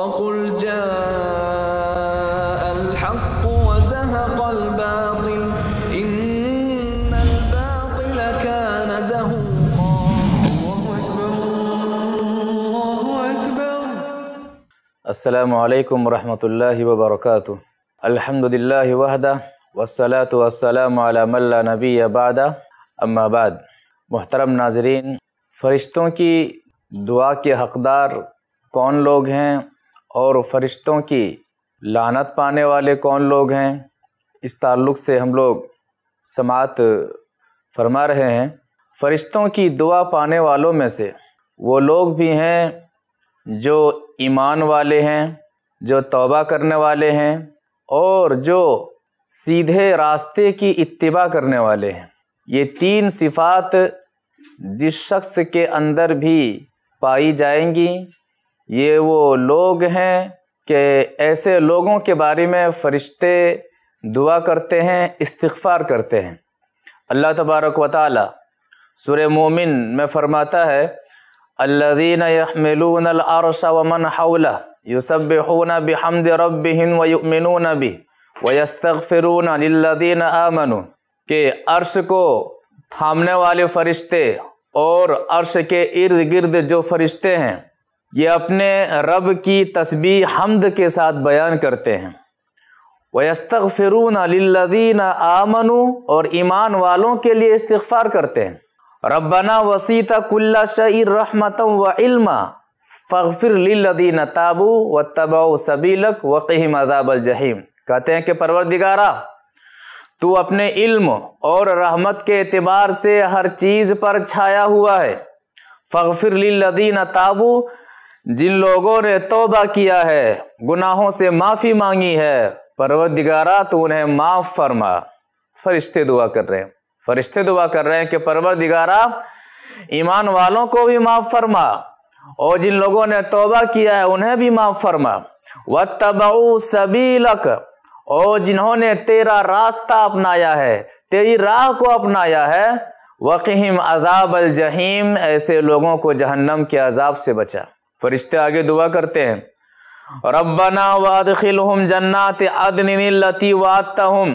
وقل جاء الحق وزهق الباطل إن الباطل كان زهوقا الله أكبر الله أكبر السلام عليكم ورحمة الله وبركاته الحمد لله وحده والصلاة والسلام على من لا نبي بعده اما بعد محترم ناظرین فرشتوں کی دعا کے حقدار کون لوگ ہیں اور فرشتوں کی لعنت پانے والے کون لوگ ہیں اس تعلق سے ہم لوگ سماعت فرما رہے ہیں فرشتوں کی دعا پانے والوں میں سے وہ لوگ بھی ہیں جو ایمان والے ہیں جو توبہ کرنے والے ہیں اور جو سیدھے راستے کی اتباع کرنے والے ہیں یہ تین صفات جس شخص کے اندر بھی پائی جائیں گی یہ وہ لوگ ہیں کہ ایسے لوگوں کے بارے میں فرشتے دعا کرتے ہیں استغفار کرتے ہیں اللہ تبارک و تعالی تعالیٰ مومن میں فرماتا ہے الذين يحملون العرش ومن حوله يسبحون بحمد ربهم ويؤمنون به ويستغفرون للذين آمنوا کہ عرش کو تھامنے والے فرشتے اور عرش کے ارد گرد جو فرشتے ہیں یہ اپنے رب کی تسبیح حمد کے ساتھ بیان کرتے ہیں وہ استغ فرون آمنو اور ایمان والوں کے لیے استغفار کرتے ہیں ربانہ وسیط کلّی رحمت و علما فغفر للذین تابو و تبا و سبیلک وقہ عذاب الجحیم کہتے ہیں کہ پروردگارہ تو اپنے علم اور رحمت کے اعتبار سے ہر چیز پر چھایا ہوا ہے فغفر للذین تابو جن لوگوں نے توبہ کیا ہے گناہوں سے معافی مانگی ہے پروردگارہ تو انہیں معاف فرما فرشتے دعا کر رہے ہیں فرشتے دعا کر رہے ہیں کہ پروردگارہ ایمان والوں کو بھی معاف فرما اور جن لوگوں نے توبہ کیا ہے انہیں بھی معاف فرما و تب سبیلک اور جنہوں نے تیرا راستہ اپنایا ہے تیری راہ کو اپنایا ہے وقیم عذاب الجحیم ایسے لوگوں کو جہنم کے عذاب سے بچا فرشتے آگے دعا کرتے ہیں ربنا وادخلهم جنات عدن التي وعدتهم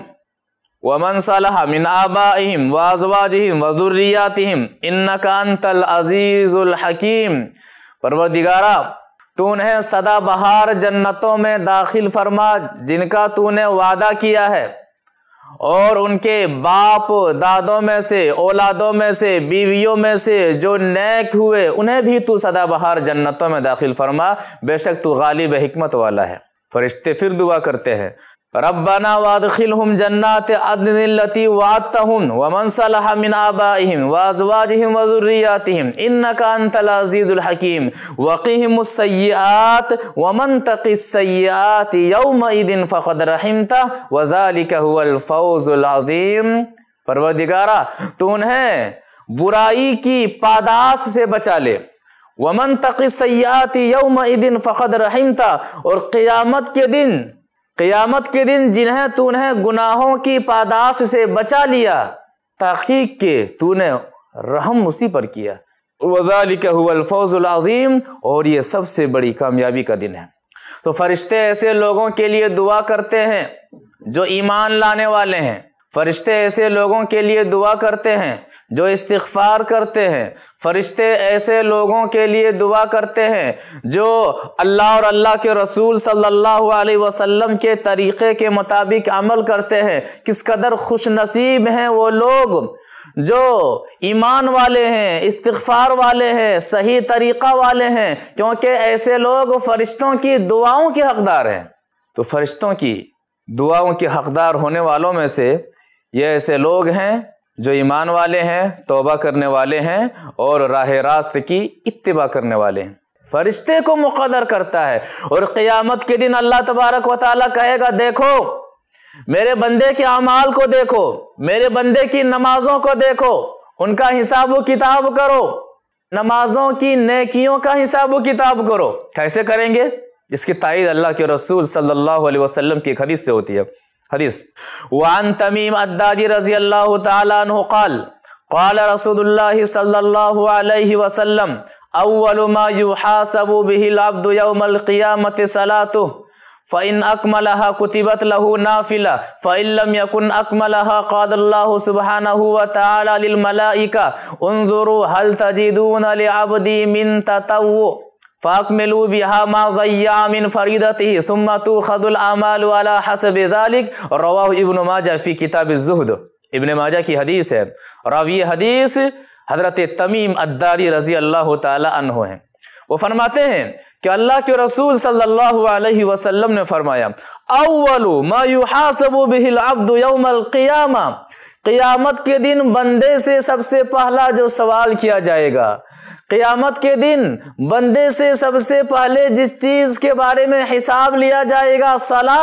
ومن صلح من آبائهم وازواجهم وذرياتهم انك انت العزيز الحكيم پروردگارا تو انہیں صدا بہار جنتوں میں داخل فرما جن کا تو نے وعدہ کیا ہے اور ان کے باپ دادوں میں سے اولادوں میں سے بیویوں میں سے جو نیک ہوئے انہیں بھی تو سدا بہار جنتوں میں داخل فرما بے شک تو غالب حکمت والا ہے فرشتے پھر دعا کرتے ہیں ربنا وادخلهم جنات عدن التي وعدتهم ومن صلح من آبائهم وازواجهم وذرياتهم انك انت العزيز الحكيم وقهم السيئات ومن تق السيئات يومئذ فقد رحمته وذلك هو الفوز العظيم پروردگار تو انہیں برائی کی پاداش سے بچا لے ومن تق السيئات یومئذ فقد رحمته اور قیامت کے دن قیامت کے دن جنہیں تو نے گناہوں کی پاداش سے بچا لیا تحقیق کے تو نے رحم اسی پر کیا وَذَلِكَ هُوَ الْفَوْزُ الْعَظِيمُ اور یہ سب سے بڑی کامیابی کا دن ہے تو فرشتے ایسے لوگوں کے لیے دعا کرتے ہیں جو ایمان لانے والے ہیں فرشتے ایسے لوگوں کے لیے دعا کرتے ہیں جو استغفار کرتے ہیں فرشتے ایسے لوگوں کے لیے دعا کرتے ہیں جو اللہ اور اللہ کے رسول صلی اللہ علیہ وسلم کے طریقے کے مطابق عمل کرتے ہیں کس قدر خوش نصیب ہیں وہ لوگ جو ایمان والے ہیں استغفار والے ہیں صحیح طریقہ والے ہیں کیونکہ ایسے لوگ فرشتوں کی دعاؤں کے حقدار ہیں تو فرشتوں کی دعاؤں کے حقدار ہونے والوں میں سے یہ ایسے لوگ ہیں جو ایمان والے ہیں توبہ کرنے والے ہیں اور راہ راست کی اتباع کرنے والے ہیں فرشتے کو مقدر کرتا ہے اور قیامت کے دن اللہ تبارک و تعالیٰ کہے گا دیکھو میرے بندے کے اعمال کو دیکھو میرے بندے کی نمازوں کو دیکھو ان کا حساب و کتاب کرو نمازوں کی نیکیوں کا حساب و کتاب کرو کیسے کریں گے اس کی تائید اللہ کے رسول صلی اللہ علیہ وسلم کی حدیث سے ہوتی ہے حدیث وعن تميم الداجي رضي الله تعالى عنه قال قال رسول الله صلى الله عليه وسلم أول ما يحاسب به العبد يوم القيامة صلاته فإن أكملها كتبت له نافلة فإن لم يكن أكملها قال الله سبحانه وتعالى للملائكة انظروا هل تجدون لعبدي من تطوع فاکملو بیہا ما غیاء من فریدتی ثم تو خد العمال والا حسب ذالک رواہ ابن ماجہ فی کتاب الزہد ابن ماجہ کی حدیث ہے راوی حدیث حضرت تمیم الداری رضی اللہ تعالی عنہ ہیں وہ فرماتے ہیں کہ اللہ کے رسول صلی اللہ علیہ وسلم نے فرمایا اول ما یحاسب به العبد یوم القیامہ قیامت کے دن بندے سے سب سے پہلا جو سوال کیا جائے گا قیامت کے دن بندے سے سب سے پہلے جس چیز کے بارے میں حساب لیا جائے گا سلا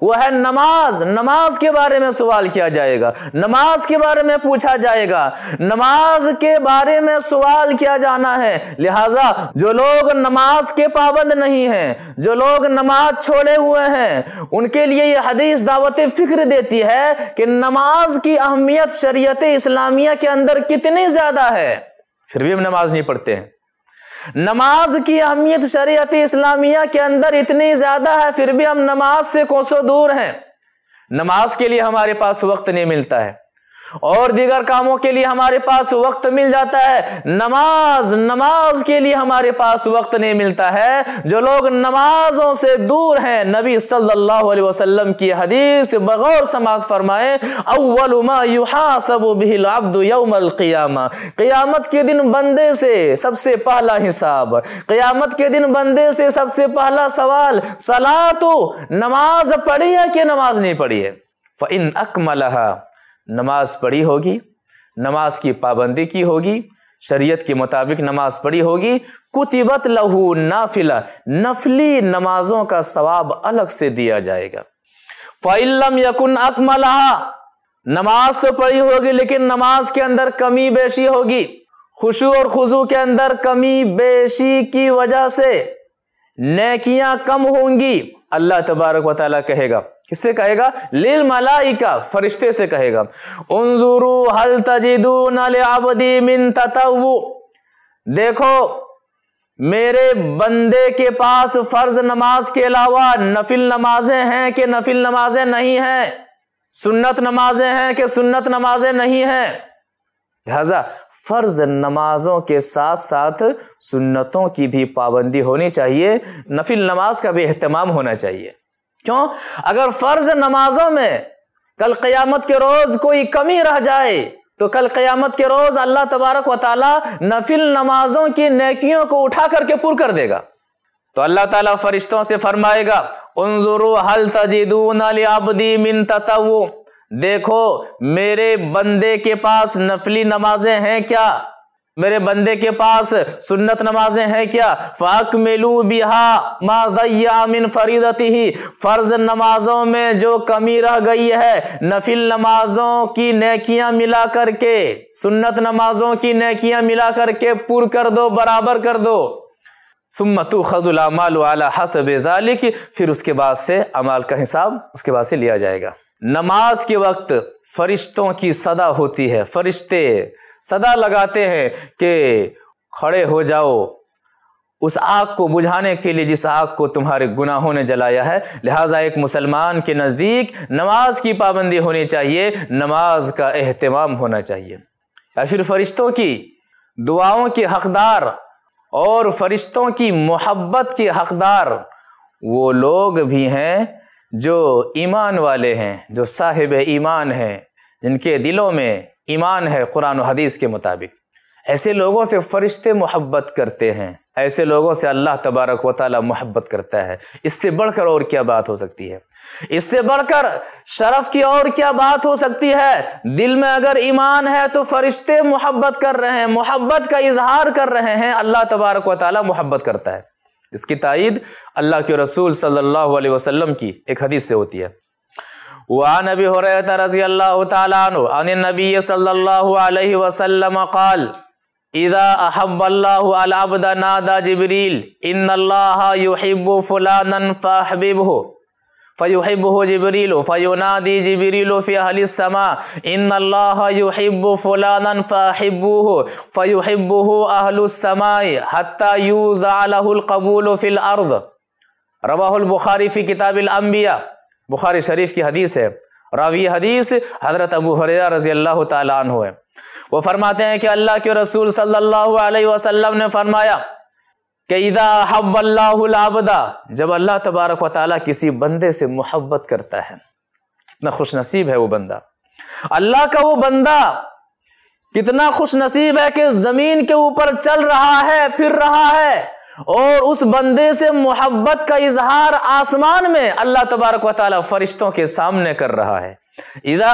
وہ ہے نماز نماز کے بارے میں سوال کیا جائے گا نماز کے بارے میں پوچھا جائے گا نماز کے بارے میں سوال کیا جانا ہے لہٰذا جو لوگ نماز کے پابند نہیں ہیں جو لوگ نماز چھوڑے ہوئے ہیں ان کے لیے یہ حدیث دعوت فکر دیتی ہے کہ نماز کی اہمیت شریعت اسلامیہ کے اندر کتنی زیادہ ہے پھر بھی ہم نماز نہیں پڑھتے ہیں نماز کی اہمیت شریعت اسلامیہ کے اندر اتنی زیادہ ہے پھر بھی ہم نماز سے کوسوں دور ہیں نماز کے لیے ہمارے پاس وقت نہیں ملتا ہے اور دیگر کاموں کے لیے ہمارے پاس وقت مل جاتا ہے نماز نماز کے لیے ہمارے پاس وقت نہیں ملتا ہے جو لوگ نمازوں سے دور ہیں نبی صلی اللہ علیہ وسلم کی حدیث بغور سماعت فرمائے اول ما به العبد القیامہ قیامت کے دن بندے سے سب سے پہلا حساب قیامت کے دن بندے سے سب سے پہلا سوال صلاۃ نماز پڑھی ہے کہ نماز نہیں پڑھی ہے نماز پڑھی ہوگی نماز کی پابندی کی ہوگی شریعت کے مطابق نماز پڑھی ہوگی کتبت لہو نافلہ نفلی نمازوں کا ثواب الگ سے دیا جائے گا فعلم یقن اکم نماز تو پڑھی ہوگی لیکن نماز کے اندر کمی بیشی ہوگی خوشو اور خزو کے اندر کمی بیشی کی وجہ سے نیکیاں کم ہوں گی اللہ تبارک و تعالیٰ کہے گا کس سے کہے گا لیل ملائکہ فرشتے سے کہے گا انظرو حل تجدون لعبدی من دیکھو میرے بندے کے پاس فرض نماز کے علاوہ نفل نمازیں ہیں کہ نفل نمازیں نہیں ہیں سنت نمازیں ہیں کہ سنت نمازیں نہیں ہیں لہذا فرض نمازوں کے ساتھ ساتھ سنتوں کی بھی پابندی ہونی چاہیے نفل نماز کا بھی اہتمام ہونا چاہیے کیوں اگر فرض نمازوں میں کل قیامت کے روز کوئی کمی رہ جائے تو کل قیامت کے روز اللہ تبارک و تعالیٰ نفل نمازوں کی نیکیوں کو اٹھا کر کے پر کر دے گا تو اللہ تعالیٰ فرشتوں سے فرمائے گا من ضروریاب دیکھو میرے بندے کے پاس نفلی نمازیں ہیں کیا میرے بندے کے پاس سنت نمازیں ہیں کیا فاک ملو بہا مِن فریدتی فرض نمازوں میں جو کمی رہ گئی ہے نفل نمازوں کی نیکیاں ملا کر کے سنت نمازوں کی نیکیاں ملا کر کے پور کر دو برابر کر دو عَلَى حَسَبِ ذَلِكِ پھر اس کے بعد سے عمال کا حساب اس کے بعد سے لیا جائے گا نماز کے وقت فرشتوں کی صدا ہوتی ہے فرشتے صدا لگاتے ہیں کہ کھڑے ہو جاؤ اس آگ کو بجھانے کے لیے جس آگ کو تمہارے گناہوں نے جلایا ہے لہٰذا ایک مسلمان کے نزدیک نماز کی پابندی ہونی چاہیے نماز کا اہتمام ہونا چاہیے یا پھر فرشتوں کی دعاؤں کے حقدار اور فرشتوں کی محبت کے حقدار وہ لوگ بھی ہیں جو ایمان والے ہیں جو صاحب ایمان ہیں جن کے دلوں میں ایمان ہے قرآن و حدیث کے مطابق ایسے لوگوں سے فرشتے محبت کرتے ہیں ایسے لوگوں سے اللہ تبارک و تعالی محبت کرتا ہے اس سے بڑھ کر اور کیا بات ہو سکتی ہے اس سے بڑھ کر شرف کی اور کیا بات ہو سکتی ہے دل میں اگر ایمان ہے تو فرشتے محبت کر رہے ہیں محبت کا اظہار کر رہے ہیں اللہ تبارک و تعالی محبت کرتا ہے اس کی تائید اللہ کے رسول صلی اللہ علیہ وسلم کی ایک حدیث سے ہوتی ہے وعن ابي هريره رضي الله تعالى عنه عن النبي صلى الله عليه وسلم قال اذا احب الله العبد نادى جبريل ان الله يحب فلانا فاحببه فيحبه جبريل فينادي جبريل في أهل السماء إن الله يحب فلانا فأحبوه فيحبه أهل السماء حتى يوضع له القبول في الأرض رواه البخاري في كتاب الأنبياء بخاری شریف کی حدیث ہے راوی حدیث حضرت ابو حریرہ رضی اللہ تعالیٰ عنہ ہے وہ فرماتے ہیں کہ اللہ کے رسول صلی اللہ علیہ وسلم نے فرمایا کہ اذا حب اللہ جب اللہ تبارک و تعالیٰ کسی بندے سے محبت کرتا ہے کتنا خوش نصیب ہے وہ بندہ اللہ کا وہ بندہ کتنا خوش نصیب ہے کہ زمین کے اوپر چل رہا ہے پھر رہا ہے اور اس بندے سے محبت کا اظہار آسمان میں اللہ تبارک و تعالی فرشتوں کے سامنے کر رہا ہے اذا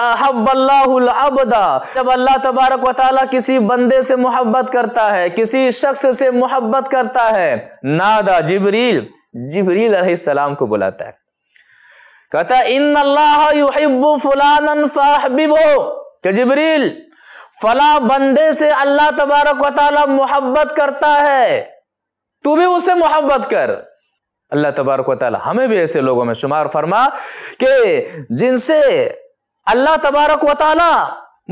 اللہ العبد جب اللہ تبارک و کسی بندے سے محبت کرتا ہے کسی شخص سے محبت کرتا ہے نادا جبریل جبریل علیہ السلام کو بلاتا ہے کہتا ان اللہ یحب فلانا کہ جبریل فلا بندے سے اللہ تبارک و تعالی محبت کرتا ہے تو بھی اس سے محبت کر اللہ تبارک و تعالی ہمیں بھی ایسے لوگوں میں شمار فرما کہ جن سے اللہ تبارک و تعالی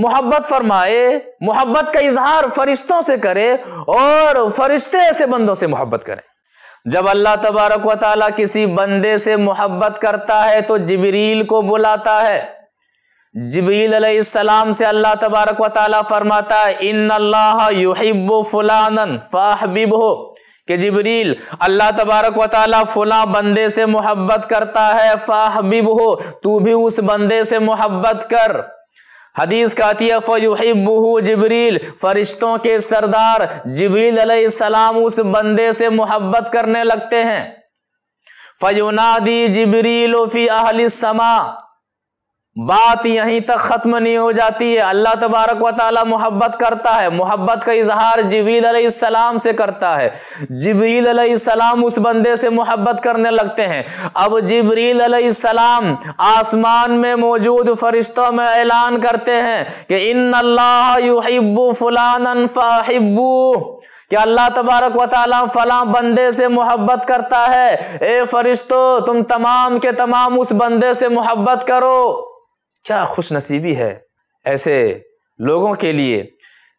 محبت فرمائے محبت کا اظہار فرشتوں سے کرے اور فرشتے ایسے بندوں سے محبت کرے جب اللہ تبارک و تعالیٰ کسی بندے سے محبت کرتا ہے تو جبریل کو بلاتا ہے جبریل علیہ السلام سے اللہ تبارک و تعالیٰ فرماتا ہے ان اللہ یحب فلانا فاحببہ کہ جبریل اللہ تبارک و تعالیٰ فلاں بندے سے محبت کرتا ہے ہو تو بھی اس بندے سے محبت کر حدیث کہتی ہے فیوحب جبریل فرشتوں کے سردار جبریل علیہ السلام اس بندے سے محبت کرنے لگتے ہیں فیونادی جبریل فی اہل سما بات یہیں تک ختم نہیں ہو جاتی ہے اللہ تبارک و تعالی محبت کرتا ہے محبت کا اظہار جبیل علیہ السلام سے کرتا ہے جبریل علیہ السلام اس بندے سے محبت کرنے لگتے ہیں اب جبریل علیہ السلام آسمان میں موجود فرشتوں میں اعلان کرتے ہیں کہ ان اللہ یحب فلانا فاحبو کہ اللہ تبارک و تعالیٰ فلاں بندے سے محبت کرتا ہے اے فرشتو تم تمام کے تمام اس بندے سے محبت کرو کیا خوش نصیبی ہے ایسے لوگوں کے لیے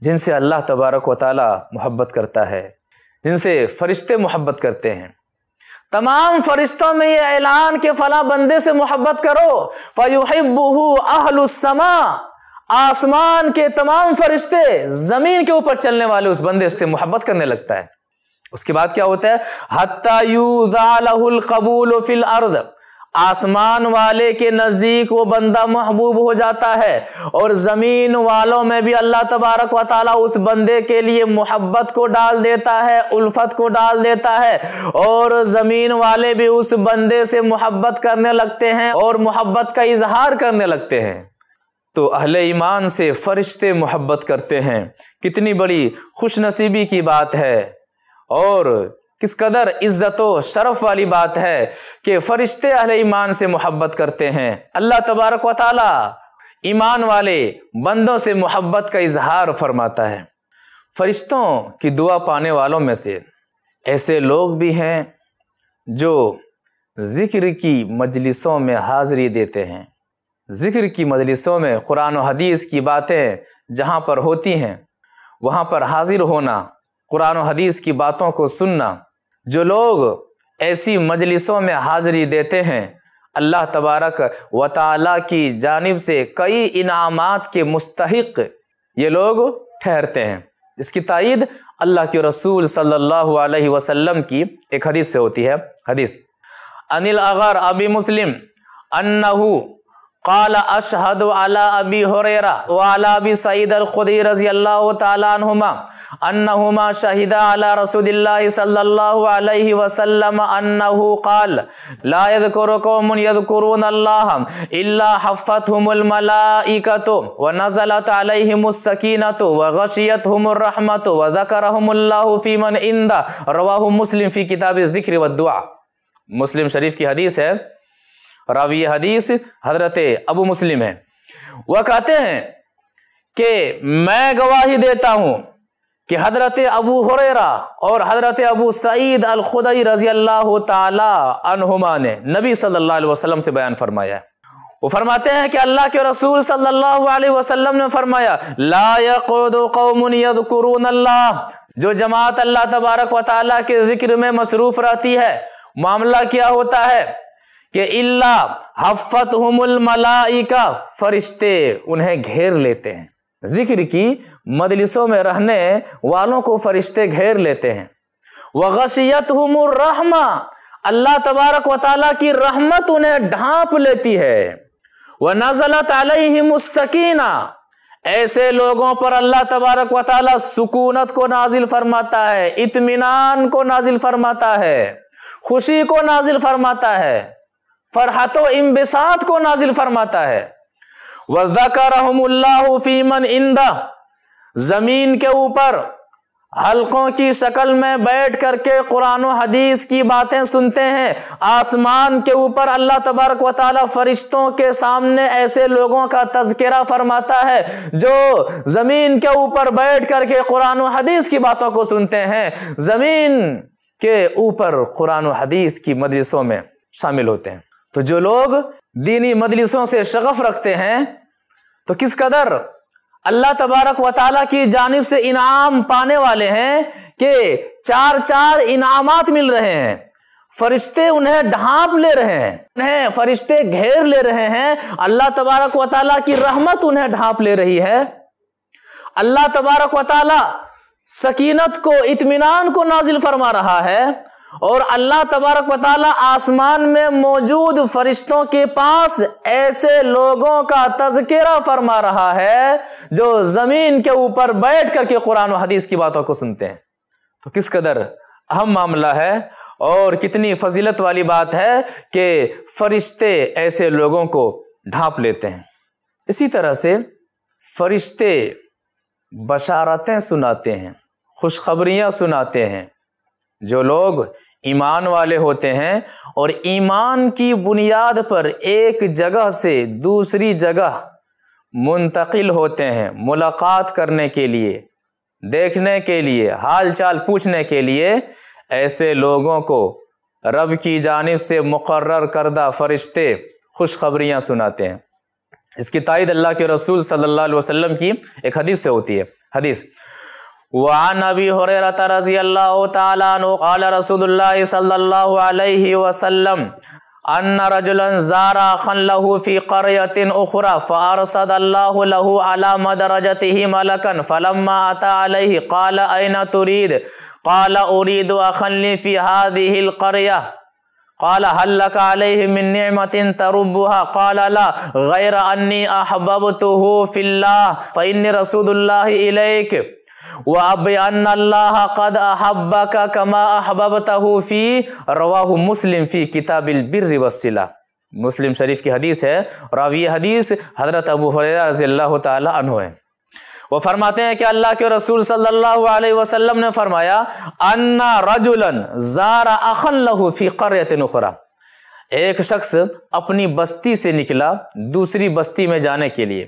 جن سے اللہ تبارک و تعالیٰ محبت کرتا ہے جن سے فرشتے محبت کرتے ہیں تمام فرشتوں میں یہ اعلان کے فلاں بندے سے محبت کرو فَيُحِبُّهُ أَهْلُ السَّمَا آسمان کے تمام فرشتے زمین کے اوپر چلنے والے اس بندے سے محبت کرنے لگتا ہے اس کے بعد کیا ہوتا ہے حَتَّى لَهُ الْقَبُولُ فِي الْأَرْضِ آسمان والے کے نزدیک وہ بندہ محبوب ہو جاتا ہے اور زمین والوں میں بھی اللہ تبارک و تعالیٰ اس بندے کے لیے محبت کو ڈال دیتا ہے الفت کو ڈال دیتا ہے اور زمین والے بھی اس بندے سے محبت کرنے لگتے ہیں اور محبت کا اظہار کرنے لگتے ہیں تو اہل ایمان سے فرشتے محبت کرتے ہیں کتنی بڑی خوش نصیبی کی بات ہے اور کس قدر عزت و شرف والی بات ہے کہ فرشتے اہل ایمان سے محبت کرتے ہیں اللہ تبارک و تعالی ایمان والے بندوں سے محبت کا اظہار فرماتا ہے فرشتوں کی دعا پانے والوں میں سے ایسے لوگ بھی ہیں جو ذکر کی مجلسوں میں حاضری دیتے ہیں ذکر کی مجلسوں میں قرآن و حدیث کی باتیں جہاں پر ہوتی ہیں وہاں پر حاضر ہونا قرآن و حدیث کی باتوں کو سننا جو لوگ ایسی مجلسوں میں حاضری دیتے ہیں اللہ تبارک و تعالیٰ کی جانب سے کئی انعامات کے مستحق یہ لوگ ٹھہرتے ہیں اس کی تائید اللہ کے رسول صلی اللہ علیہ وسلم کی ایک حدیث سے ہوتی ہے حدیث انل اغر ابی مسلم انہو قال اشہد علی ابی حریرہ وعلی ابی سعید الخدی رضی اللہ تعالیٰ عنہما انہما شہدہ علی رسول اللہ صلی اللہ علیہ وسلم انہو قال لا یذکرکم یذکرون اللہ الا حفتهم الملائکت ونزلت علیہم السکینت وغشیتهم الرحمت وذکرهم اللہ فی من اند رواہ مسلم فی کتاب الذکر والدعا مسلم شریف کی حدیث ہے راوی حدیث حضرت ابو مسلم ہے وہ کہتے ہیں کہ میں گواہی دیتا ہوں کہ حضرت ابو حریرہ اور حضرت ابو سعید الخدی رضی اللہ تعالی عنہما نے نبی صلی اللہ علیہ وسلم سے بیان فرمایا ہے وہ فرماتے ہیں کہ اللہ کے رسول صلی اللہ علیہ وسلم نے فرمایا لا یقود قوم یذکرون اللہ جو جماعت اللہ تبارک و تعالی کے ذکر میں مصروف رہتی ہے معاملہ کیا ہوتا ہے کہ اللہ حفتہم الملائکہ فرشتے انہیں گھیر لیتے ہیں ذکر کی مدلسوں میں رہنے والوں کو فرشتے گھیر لیتے ہیں اللہ تبارک و تعالیٰ کی رحمت انہیں ڈھانپ لیتی ہے وہ نزلہ ایسے لوگوں پر اللہ تبارک و تعالیٰ سکونت کو نازل فرماتا ہے اطمینان کو نازل فرماتا ہے خوشی کو نازل فرماتا ہے فرحت و امبساط کو نازل فرماتا ہے وہ ذکا رحم اللہ فیمن زمین کے اوپر حلقوں کی شکل میں بیٹھ کر کے قرآن و حدیث کی باتیں سنتے ہیں آسمان کے اوپر اللہ تبارک و تعالی فرشتوں کے سامنے ایسے لوگوں کا تذکرہ فرماتا ہے جو زمین کے اوپر بیٹھ کر کے قرآن و حدیث کی باتوں کو سنتے ہیں زمین کے اوپر قرآن و حدیث کی مدرسوں میں شامل ہوتے ہیں تو جو لوگ دینی مدلسوں سے شغف رکھتے ہیں تو کس قدر اللہ تبارک و تعالیٰ کی جانب سے انعام پانے والے ہیں کہ چار چار انعامات مل رہے ہیں فرشتے انہیں ڈھانپ لے رہے ہیں انہیں فرشتے گھیر لے رہے ہیں اللہ تبارک و تعالیٰ کی رحمت انہیں ڈھانپ لے رہی ہے اللہ تبارک و تعالیٰ سکینت کو اطمینان کو نازل فرما رہا ہے اور اللہ تبارک بتعیٰ آسمان میں موجود فرشتوں کے پاس ایسے لوگوں کا تذکرہ فرما رہا ہے جو زمین کے اوپر بیٹھ کر کے قرآن و حدیث کی باتوں کو سنتے ہیں تو کس قدر اہم معاملہ ہے اور کتنی فضیلت والی بات ہے کہ فرشتے ایسے لوگوں کو ڈھانپ لیتے ہیں اسی طرح سے فرشتے بشارتیں سناتے ہیں خوشخبریاں سناتے ہیں جو لوگ ایمان والے ہوتے ہیں اور ایمان کی بنیاد پر ایک جگہ سے دوسری جگہ منتقل ہوتے ہیں ملاقات کرنے کے لیے دیکھنے کے لیے حال چال پوچھنے کے لیے ایسے لوگوں کو رب کی جانب سے مقرر کردہ فرشتے خوشخبریاں سناتے ہیں اس کی تائید اللہ کے رسول صلی اللہ علیہ وسلم کی ایک حدیث سے ہوتی ہے حدیث وعن أبي هريرة رضي الله تعالى عنه قال رسول الله صلى الله عليه وسلم أن رجلا زار أخا له في قرية أخرى فأرصد الله له على مدرجته ملكا فلما أتى عليه قال أين تريد قال أريد أخا لي في هذه القرية قال هل لك عليه من نعمة تربها قال لا غير أني أحببته في الله فإني رسول الله إليك وَأَبْيَنَّ اللَّهَ قَدْ أَحَبَّكَ كَمَا أَحْبَبْتَهُ فِي رواہ مسلم فی کتاب البر والصلہ مسلم شریف کی حدیث ہے راوی حدیث حضرت ابو حریرہ رضی اللہ تعالی عنہ ہے وہ فرماتے ہیں کہ اللہ کے رسول صلی اللہ علیہ وسلم نے فرمایا انا رجلن زار اخن لہو فی قریت نخرا ایک شخص اپنی بستی سے نکلا دوسری بستی میں جانے کے لیے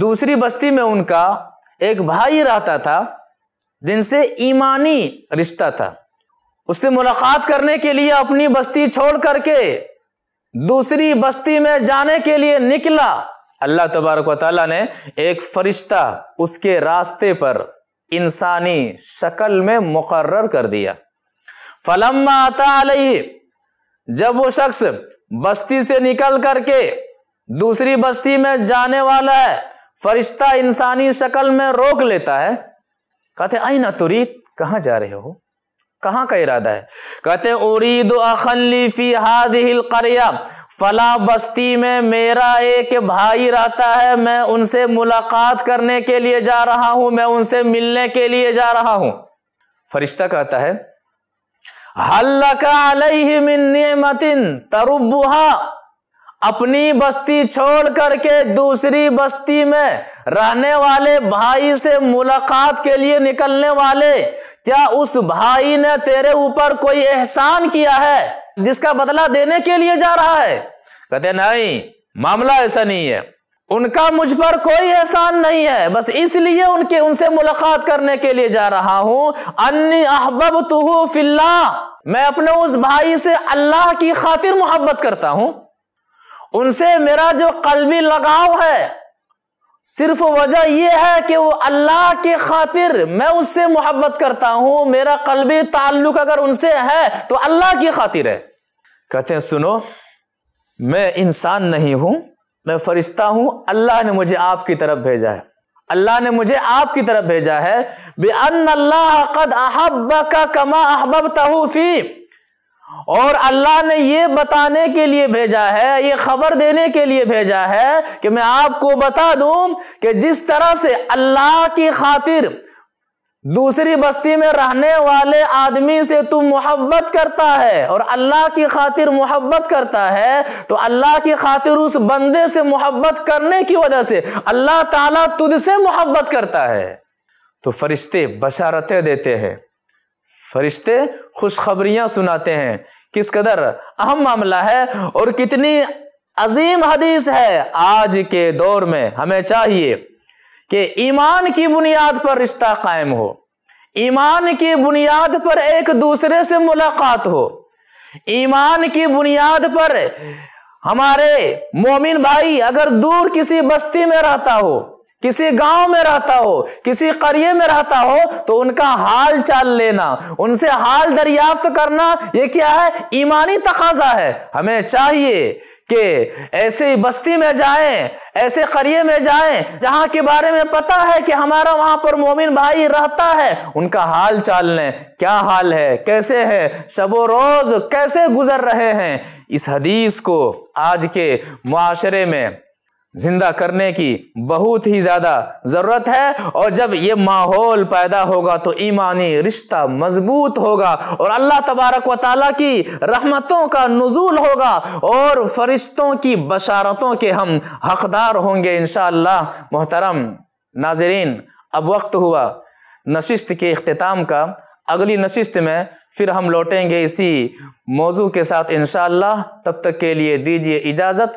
دوسری بستی میں ان کا ایک بھائی رہتا تھا جن سے ایمانی رشتہ تھا اس سے ملاقات کرنے کے لیے اپنی بستی چھوڑ کر کے دوسری بستی میں جانے کے لیے نکلا اللہ تبارک و تعالیٰ نے ایک فرشتہ اس کے راستے پر انسانی شکل میں مقرر کر دیا فلم آتا علیہ جب وہ شخص بستی سے نکل کر کے دوسری بستی میں جانے والا ہے فرشتہ انسانی شکل میں روک لیتا ہے کہتے ہیں کہاں جا رہے ہو کہاں کا ارادہ ہے کہتے ارید القریہ فلا بستی میں میرا ایک بھائی رہتا ہے میں ان سے ملاقات کرنے کے لیے جا رہا ہوں میں ان سے ملنے کے لیے جا رہا ہوں فرشتہ کہتا ہے نعمت تربوہ اپنی بستی چھوڑ کر کے دوسری بستی میں رہنے والے بھائی سے ملاقات کے لیے نکلنے والے کیا اس بھائی نے تیرے اوپر کوئی احسان کیا ہے جس کا بدلہ دینے کے لیے جا رہا ہے کہتے نہیں معاملہ ایسا نہیں ہے ان کا مجھ پر کوئی احسان نہیں ہے بس اس لیے ان کے ان سے ملاقات کرنے کے لیے جا رہا ہوں انی انبب تو میں اپنے اس بھائی سے اللہ کی خاطر محبت کرتا ہوں ان سے میرا جو قلبی لگاؤ ہے صرف وجہ یہ ہے کہ وہ اللہ کی خاطر میں اس سے محبت کرتا ہوں میرا قلبی تعلق اگر ان سے ہے تو اللہ کی خاطر ہے کہتے ہیں سنو میں انسان نہیں ہوں میں فرشتہ ہوں اللہ نے مجھے آپ کی طرف بھیجا ہے اللہ نے مجھے آپ کی طرف بھیجا ہے بے ان اللہ قد احب کا کما احباب تحفی اور اللہ نے یہ بتانے کے لیے بھیجا ہے یہ خبر دینے کے لیے بھیجا ہے کہ میں آپ کو بتا دوں کہ جس طرح سے اللہ کی خاطر دوسری بستی میں رہنے والے آدمی سے تم محبت کرتا ہے اور اللہ کی خاطر محبت کرتا ہے تو اللہ کی خاطر اس بندے سے محبت کرنے کی وجہ سے اللہ تعالیٰ تجھ سے محبت کرتا ہے تو فرشتے بشارتیں دیتے ہیں فرشتے خوشخبریاں سناتے ہیں کس قدر اہم معاملہ ہے اور کتنی عظیم حدیث ہے آج کے دور میں ہمیں چاہیے کہ ایمان کی بنیاد پر رشتہ قائم ہو ایمان کی بنیاد پر ایک دوسرے سے ملاقات ہو ایمان کی بنیاد پر ہمارے مومن بھائی اگر دور کسی بستی میں رہتا ہو کسی گاؤں میں رہتا ہو کسی قریے میں رہتا ہو تو ان کا حال چال لینا ان سے حال دریافت کرنا یہ کیا ہے ایمانی تقاضا ہے ہمیں چاہیے کہ ایسے بستی میں جائیں ایسے قریے میں جائیں جہاں کے بارے میں پتا ہے کہ ہمارا وہاں پر مومن بھائی رہتا ہے ان کا حال چال لیں کیا حال ہے کیسے ہے شب و روز کیسے گزر رہے ہیں اس حدیث کو آج کے معاشرے میں زندہ کرنے کی بہت ہی زیادہ ضرورت ہے اور جب یہ ماحول پیدا ہوگا تو ایمانی رشتہ مضبوط ہوگا اور اللہ تبارک و تعالیٰ کی رحمتوں کا نزول ہوگا اور فرشتوں کی بشارتوں کے ہم حقدار ہوں گے انشاءاللہ محترم ناظرین اب وقت ہوا نشست کے اختتام کا اگلی نشست میں پھر ہم لوٹیں گے اسی موضوع کے ساتھ انشاءاللہ تب تک کے لیے دیجیے اجازت